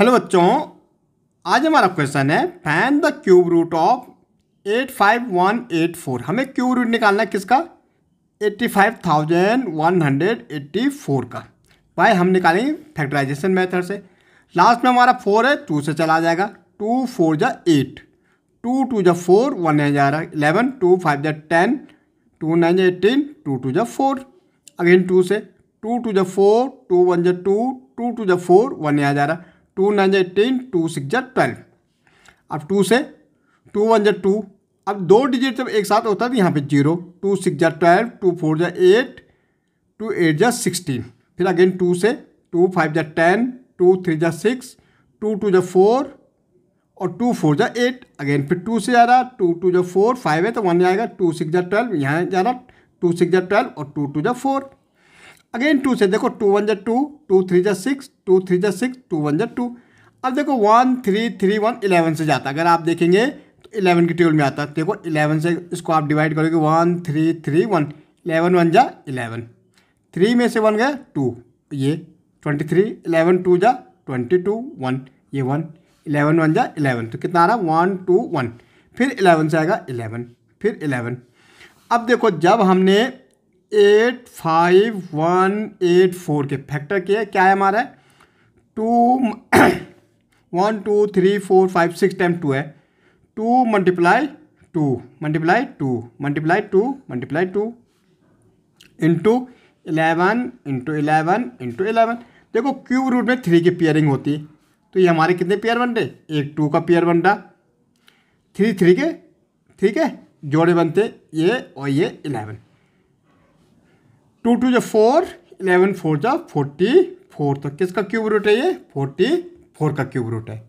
hello बच्चों आज हमारा क्वेश्चन है find the cube root of eight five one eight four हमें क्यूब रूट निकालना है किसका eighty five thousand one hundred eighty four का भाई हम निकालेंगे फैक्टराइजेशन मेथड से लास्ट में हमारा फोर है टू से चला जाएगा टू फोर जा एट टू टू जा फोर वन नाइन जा रहा है इलेवन टू फाइव जा टेन टू नाइन जा एटीन टू टू जा फोर अगेन टू से टू टू जा फोर टू वन जा टू टू टू जा फोर वन आ जा रहा है टू नाइन जै एटीन टू सिक्स जै ट्वेल्व अब टू से टू वन जै टू अब दो डिजिट जब एक साथ होता है तो यहाँ पे जीरो टू सिक्स जै ट्वेल्व टू फोर जै एट टू एट जै सिक्सटीन फिर अगेन टू से टू फाइव जै टेन टू थ्री जै सिक्स टू टू जै फोर और टू फोर जै एट अगेन फिर टू से जा रहा टू टू जै फोर फाइव है तो वन जाएगा टू सिक्स जै ट्वेल्व यहाँ जा रहा टू सिक्स जै ट्वेल्व और टू टू जै फोर अगेन टू से देखो टू वन जै टू टू थ्री जै सिक्स टू थ्री जै सिक्स टू वन जै टू अब देखो one three three one eleven से जाता अगर आप देखेंगे तो इलेवन की टेबल में आता है देखो इलेवन से इसको आप डिवाइड करोगे one three three one eleven one जा इलेवन थ्री में से वन गया टू ये ट्वेंटी थ्री इलेवन टू जा ट्वेंटी टू वन ये वन इलेवन वन जा इलेवन तो कितना आ रहा वन टू वन फिर इलेवन से आएगा इलेवन फिर इलेवन अब देखो जब हमने eight five one eight four के फैक्टर के क्या है हमारा two one two three four five six time to है two multiply two multiply two multiply two multiply two into eleven into eleven into eleven देखो क्यूब रूट में three की pairing होती है तो ये हमारे कितने पेयर बन रहे एक टू का पेयर बन रहा थ्री थ्री के ठीक है जोड़े बनते ये और ये इलेवन टू टू जो फोर इलेवन फोर जो फोर्टी फोर तो किसका क्यूब रूट है ये फोर्टी फोर का क्यूब रूट है